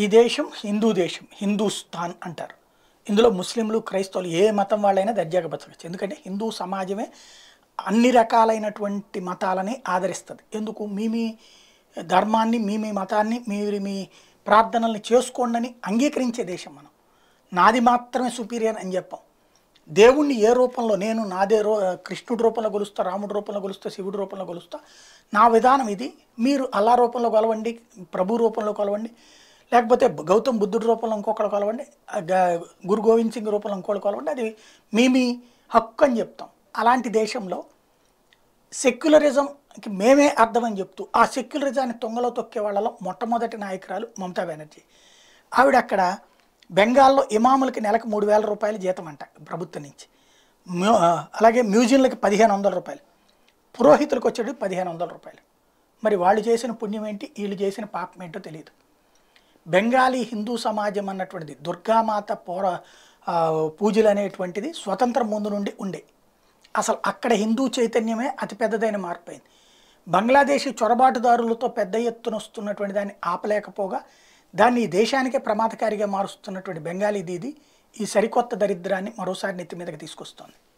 ఈ దేశం హిందూ దేశం హిందూస్థాన్ అంటారు ఇందులో ముస్లింలు క్రైస్తవులు ఏ మతం వాళ్ళైనా దర్జాగా బతకచ్చు ఎందుకంటే హిందూ సమాజమే అన్ని రకాలైనటువంటి మతాలని ఆదరిస్తుంది ఎందుకు మీ మీ ధర్మాన్ని మీ మీ మతాన్ని మీరు మీ ప్రార్థనల్ని చేసుకోండి అని అంగీకరించే దేశం మనం నాది మాత్రమే సుపీరియర్ అని చెప్పాం దేవుణ్ణి ఏ రూపంలో నేను నాదే రూ కృష్ణుడి రూపంలో కొలుస్తా రాముడి రూపంలో కొలుస్తా శివుడి రూపంలో కొలుస్తా నా విధానం ఇది మీరు అల్లా రూపంలో కొలవండి ప్రభు రూపంలో కొలవండి లేకపోతే గౌతమ్ బుద్ధుడి రూపంలో ఇంకొకటి కొలవండి గురు గోవింద్ సింగ్ రూపంలో ఇంకోటి కొలవండి అది మీ మీ హక్కు అని చెప్తాం అలాంటి దేశంలో సెక్యులరిజంకి మేమే అర్థమని చెప్తూ ఆ సెక్యులరిజాన్ని తొంగలో తొక్కే వాళ్ళలో మొట్టమొదటి నాయకురాలు మమతా బెనర్జీ ఆవిడ అక్కడ బెంగాల్లో ఇమాములకి నెలకు మూడు వేల రూపాయలు జీతం అంట ప్రభుత్వం నుంచి అలాగే మ్యూజియంలకి పదిహేను వందల రూపాయలు పురోహితులకు వచ్చేటప్పుడు పదిహేను వందల రూపాయలు మరి వాళ్ళు చేసిన పుణ్యం ఏంటి వీళ్ళు చేసిన పాపం ఏంటో తెలియదు బెంగాలీ హిందూ సమాజం అన్నటువంటిది దుర్గామాత పోర పూజలు అనేటువంటిది స్వతంత్రం ముందు నుండి ఉండే అసలు అక్కడ హిందూ చైతన్యమే అతిపెద్దదైన మారిపోయింది బంగ్లాదేశీ చొరబాటుదారులతో పెద్ద ఎత్తున వస్తున్నటువంటి దాన్ని ఆపలేకపోగా దాన్ని దేశానికే ప్రమాదకారిగా మారుస్తున్నటువంటి బెంగాలీ దీది ఈ సరికొత్త దరిద్రాన్ని మరోసారి నెత్తి మీదకి తీసుకొస్తోంది